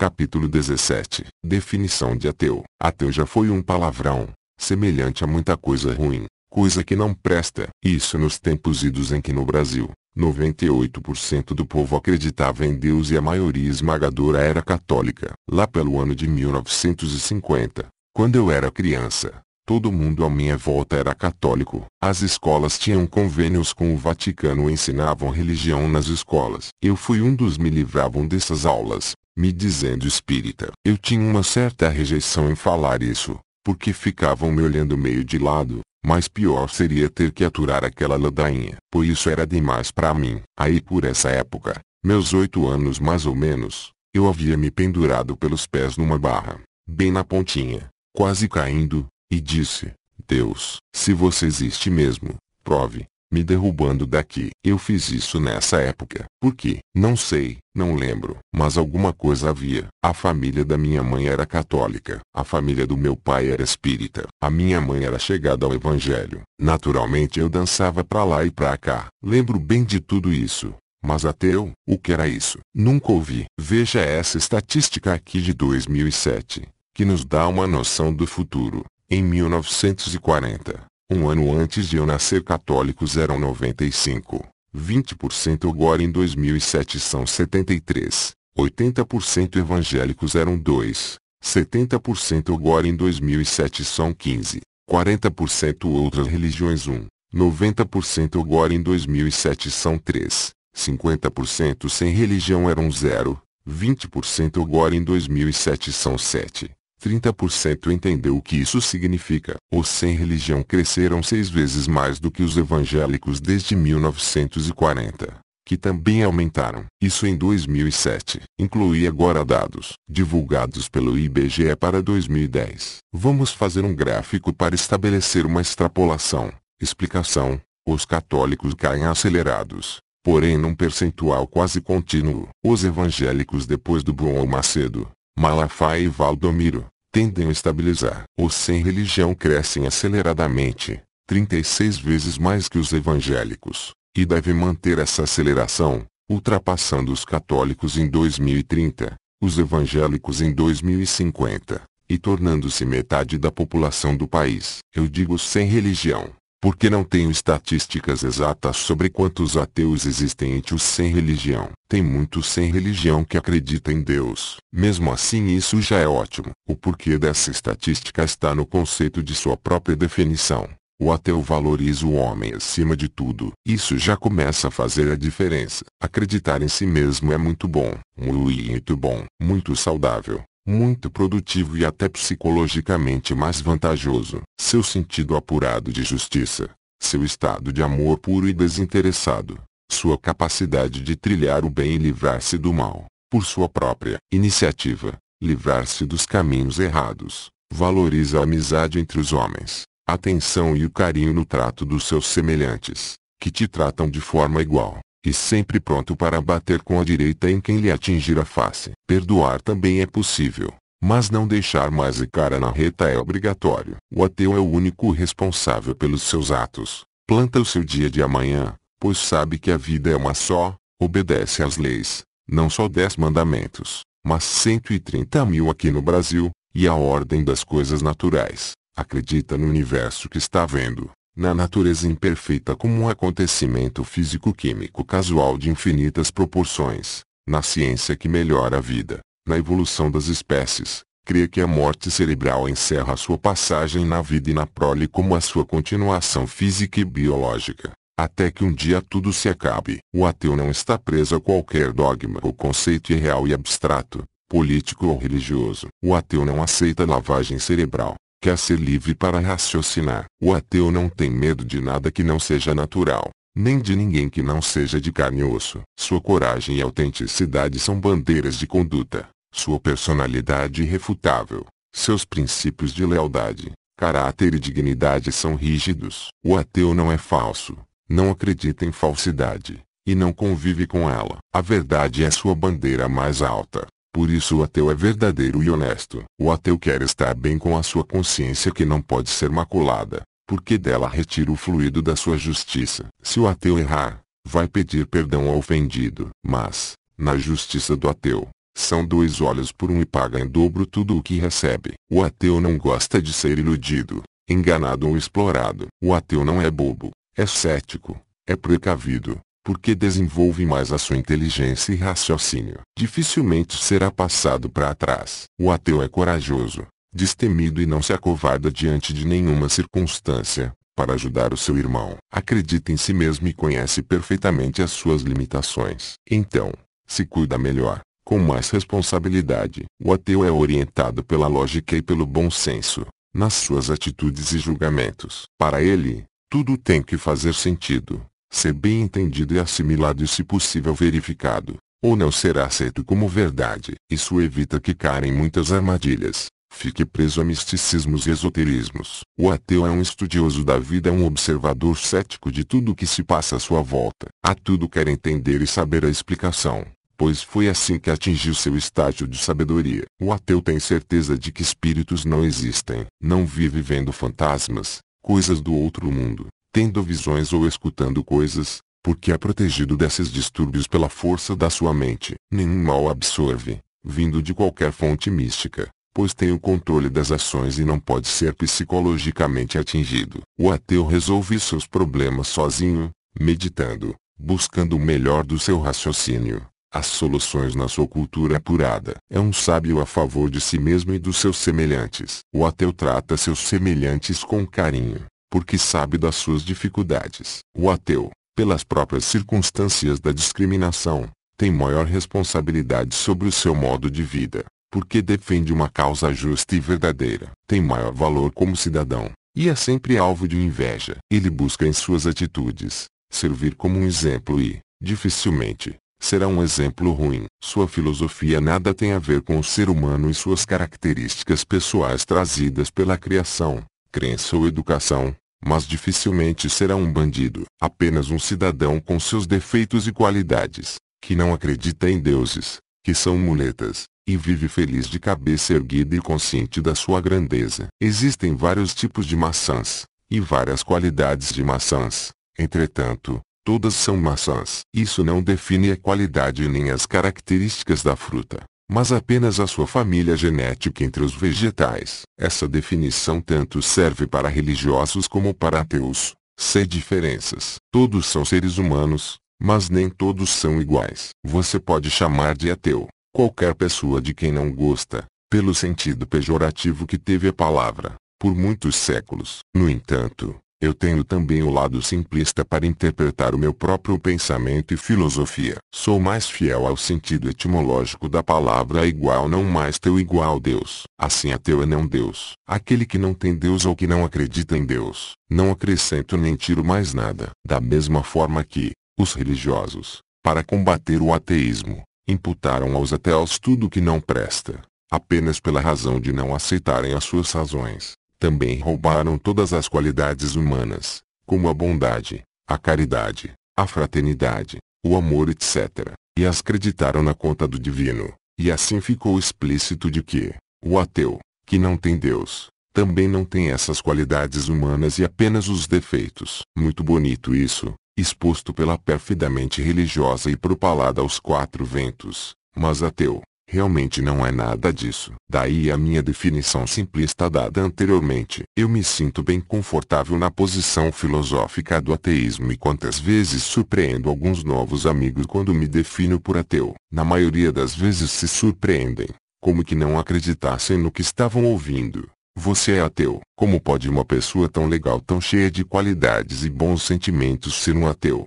Capítulo 17 Definição de ateu. Ateu já foi um palavrão, semelhante a muita coisa ruim, coisa que não presta. Isso nos tempos idos em que no Brasil, 98% do povo acreditava em Deus e a maioria esmagadora era católica. Lá pelo ano de 1950, quando eu era criança, todo mundo à minha volta era católico. As escolas tinham convênios com o Vaticano e ensinavam religião nas escolas. Eu fui um dos me livravam dessas aulas me dizendo espírita. Eu tinha uma certa rejeição em falar isso, porque ficavam me olhando meio de lado, mas pior seria ter que aturar aquela ladainha. pois isso era demais para mim. Aí por essa época, meus oito anos mais ou menos, eu havia me pendurado pelos pés numa barra, bem na pontinha, quase caindo, e disse, Deus, se você existe mesmo, prove, me derrubando daqui. Eu fiz isso nessa época. Por quê? Não sei, não lembro. Mas alguma coisa havia. A família da minha mãe era católica. A família do meu pai era espírita. A minha mãe era chegada ao evangelho. Naturalmente eu dançava pra lá e pra cá. Lembro bem de tudo isso. Mas ateu, o que era isso? Nunca ouvi. Veja essa estatística aqui de 2007, que nos dá uma noção do futuro. Em 1940, um ano antes de eu nascer católicos eram 95, 20% agora em 2007 são 73, 80% evangélicos eram 2, 70% agora em 2007 são 15, 40% outras religiões 1, 90% agora em 2007 são 3, 50% sem religião eram 0, 20% agora em 2007 são 7, 30% entendeu o que isso significa. Os sem religião cresceram seis vezes mais do que os evangélicos desde 1940, que também aumentaram. Isso em 2007. inclui agora dados divulgados pelo IBGE para 2010. Vamos fazer um gráfico para estabelecer uma extrapolação. Explicação: Os católicos caem acelerados porém num percentual quase contínuo. Os evangélicos depois do Bom Macedo, Malafaia e Valdomiro, tendem a estabilizar. Os sem religião crescem aceleradamente, 36 vezes mais que os evangélicos, e deve manter essa aceleração, ultrapassando os católicos em 2030, os evangélicos em 2050, e tornando-se metade da população do país. Eu digo sem religião porque não tenho estatísticas exatas sobre quantos ateus existem entre os sem religião. Tem muitos sem religião que acreditam em Deus. Mesmo assim isso já é ótimo. O porquê dessa estatística está no conceito de sua própria definição. O ateu valoriza o homem acima de tudo. Isso já começa a fazer a diferença. Acreditar em si mesmo é muito bom, muito bom, muito saudável muito produtivo e até psicologicamente mais vantajoso. Seu sentido apurado de justiça, seu estado de amor puro e desinteressado, sua capacidade de trilhar o bem e livrar-se do mal, por sua própria iniciativa, livrar-se dos caminhos errados, valoriza a amizade entre os homens, a atenção e o carinho no trato dos seus semelhantes, que te tratam de forma igual, e sempre pronto para bater com a direita em quem lhe atingir a face. Perdoar também é possível, mas não deixar mais a cara na reta é obrigatório. O ateu é o único responsável pelos seus atos. Planta o seu dia de amanhã, pois sabe que a vida é uma só, obedece às leis, não só dez mandamentos, mas 130 mil aqui no Brasil, e a ordem das coisas naturais. Acredita no universo que está vendo na natureza imperfeita como um acontecimento físico-químico casual de infinitas proporções, na ciência que melhora a vida, na evolução das espécies, crê que a morte cerebral encerra sua passagem na vida e na prole como a sua continuação física e biológica, até que um dia tudo se acabe. O ateu não está preso a qualquer dogma ou conceito irreal e abstrato, político ou religioso. O ateu não aceita lavagem cerebral. Quer ser livre para raciocinar. O ateu não tem medo de nada que não seja natural, nem de ninguém que não seja de carne e osso. Sua coragem e autenticidade são bandeiras de conduta, sua personalidade irrefutável, seus princípios de lealdade, caráter e dignidade são rígidos. O ateu não é falso, não acredita em falsidade, e não convive com ela. A verdade é sua bandeira mais alta. Por isso o ateu é verdadeiro e honesto. O ateu quer estar bem com a sua consciência que não pode ser maculada, porque dela retira o fluido da sua justiça. Se o ateu errar, vai pedir perdão ao ofendido. Mas, na justiça do ateu, são dois olhos por um e paga em dobro tudo o que recebe. O ateu não gosta de ser iludido, enganado ou explorado. O ateu não é bobo, é cético, é precavido, porque desenvolve mais a sua inteligência e raciocínio. Dificilmente será passado para trás. O ateu é corajoso, destemido e não se acovarda diante de nenhuma circunstância, para ajudar o seu irmão. Acredita em si mesmo e conhece perfeitamente as suas limitações. Então, se cuida melhor, com mais responsabilidade. O ateu é orientado pela lógica e pelo bom senso, nas suas atitudes e julgamentos. Para ele, tudo tem que fazer sentido, ser bem entendido e assimilado e se possível verificado, ou não será aceito como verdade. Isso evita que caem muitas armadilhas. Fique preso a misticismos e esoterismos. O ateu é um estudioso da vida, é um observador cético de tudo o que se passa à sua volta. A tudo quer entender e saber a explicação, pois foi assim que atingiu seu estágio de sabedoria. O ateu tem certeza de que espíritos não existem. Não vive vendo fantasmas, coisas do outro mundo tendo visões ou escutando coisas, porque é protegido desses distúrbios pela força da sua mente. Nenhum mal absorve, vindo de qualquer fonte mística, pois tem o controle das ações e não pode ser psicologicamente atingido. O ateu resolve seus problemas sozinho, meditando, buscando o melhor do seu raciocínio. As soluções na sua cultura é apurada. É um sábio a favor de si mesmo e dos seus semelhantes. O ateu trata seus semelhantes com carinho, porque sabe das suas dificuldades. O ateu, pelas próprias circunstâncias da discriminação, tem maior responsabilidade sobre o seu modo de vida, porque defende uma causa justa e verdadeira. Tem maior valor como cidadão, e é sempre alvo de inveja. Ele busca em suas atitudes, servir como um exemplo e, dificilmente, será um exemplo ruim. Sua filosofia nada tem a ver com o ser humano e suas características pessoais trazidas pela criação crença ou educação, mas dificilmente será um bandido, apenas um cidadão com seus defeitos e qualidades, que não acredita em deuses, que são muletas, e vive feliz de cabeça erguida e consciente da sua grandeza. Existem vários tipos de maçãs, e várias qualidades de maçãs, entretanto, todas são maçãs. Isso não define a qualidade nem as características da fruta mas apenas a sua família genética entre os vegetais. Essa definição tanto serve para religiosos como para ateus, sem diferenças. Todos são seres humanos, mas nem todos são iguais. Você pode chamar de ateu qualquer pessoa de quem não gosta, pelo sentido pejorativo que teve a palavra, por muitos séculos. No entanto, eu tenho também o lado simplista para interpretar o meu próprio pensamento e filosofia. Sou mais fiel ao sentido etimológico da palavra igual não mais teu igual Deus. Assim ateu é não Deus. Aquele que não tem Deus ou que não acredita em Deus. Não acrescento nem tiro mais nada. Da mesma forma que, os religiosos, para combater o ateísmo, imputaram aos ateus tudo que não presta, apenas pela razão de não aceitarem as suas razões também roubaram todas as qualidades humanas, como a bondade, a caridade, a fraternidade, o amor etc., e as acreditaram na conta do divino, e assim ficou explícito de que, o ateu, que não tem Deus, também não tem essas qualidades humanas e apenas os defeitos. Muito bonito isso, exposto pela perfidamente religiosa e propalada aos quatro ventos, mas ateu, Realmente não é nada disso. Daí a minha definição simplista dada anteriormente. Eu me sinto bem confortável na posição filosófica do ateísmo e quantas vezes surpreendo alguns novos amigos quando me defino por ateu. Na maioria das vezes se surpreendem, como que não acreditassem no que estavam ouvindo. Você é ateu. Como pode uma pessoa tão legal, tão cheia de qualidades e bons sentimentos ser um ateu?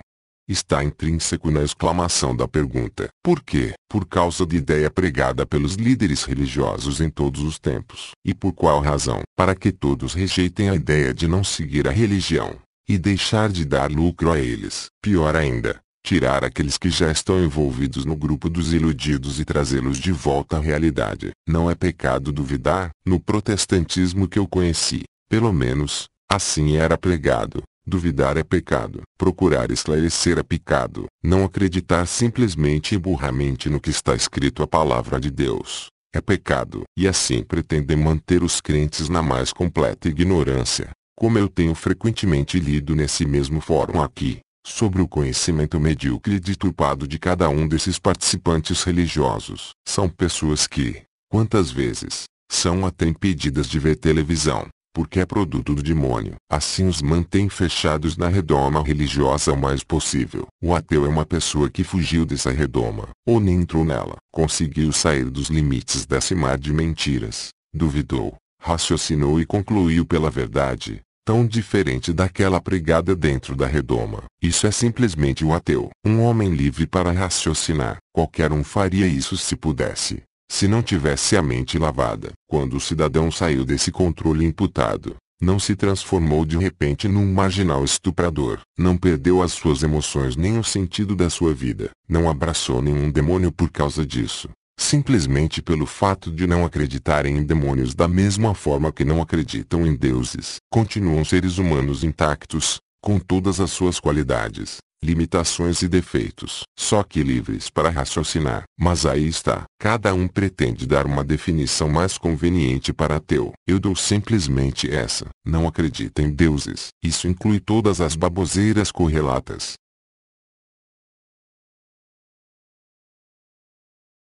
está intrínseco na exclamação da pergunta. Por quê? Por causa de ideia pregada pelos líderes religiosos em todos os tempos. E por qual razão? Para que todos rejeitem a ideia de não seguir a religião e deixar de dar lucro a eles. Pior ainda, tirar aqueles que já estão envolvidos no grupo dos iludidos e trazê-los de volta à realidade. Não é pecado duvidar, no protestantismo que eu conheci, pelo menos, assim era pregado. Duvidar é pecado. Procurar esclarecer é pecado. Não acreditar simplesmente e burramente no que está escrito a palavra de Deus é pecado. E assim pretendem manter os crentes na mais completa ignorância, como eu tenho frequentemente lido nesse mesmo fórum aqui, sobre o conhecimento medíocre e deturpado de cada um desses participantes religiosos. São pessoas que, quantas vezes, são até impedidas de ver televisão, porque é produto do demônio. Assim os mantém fechados na redoma religiosa o mais possível. O ateu é uma pessoa que fugiu dessa redoma, ou nem entrou nela. Conseguiu sair dos limites dessa mar de mentiras, duvidou, raciocinou e concluiu pela verdade, tão diferente daquela pregada dentro da redoma. Isso é simplesmente o ateu. Um homem livre para raciocinar. Qualquer um faria isso se pudesse se não tivesse a mente lavada. Quando o cidadão saiu desse controle imputado, não se transformou de repente num marginal estuprador, não perdeu as suas emoções nem o sentido da sua vida, não abraçou nenhum demônio por causa disso, simplesmente pelo fato de não acreditarem em demônios da mesma forma que não acreditam em deuses. Continuam seres humanos intactos, com todas as suas qualidades, limitações e defeitos, só que livres para raciocinar. Mas aí está, cada um pretende dar uma definição mais conveniente para teu. Eu dou simplesmente essa. Não acredita em deuses. Isso inclui todas as baboseiras correlatas.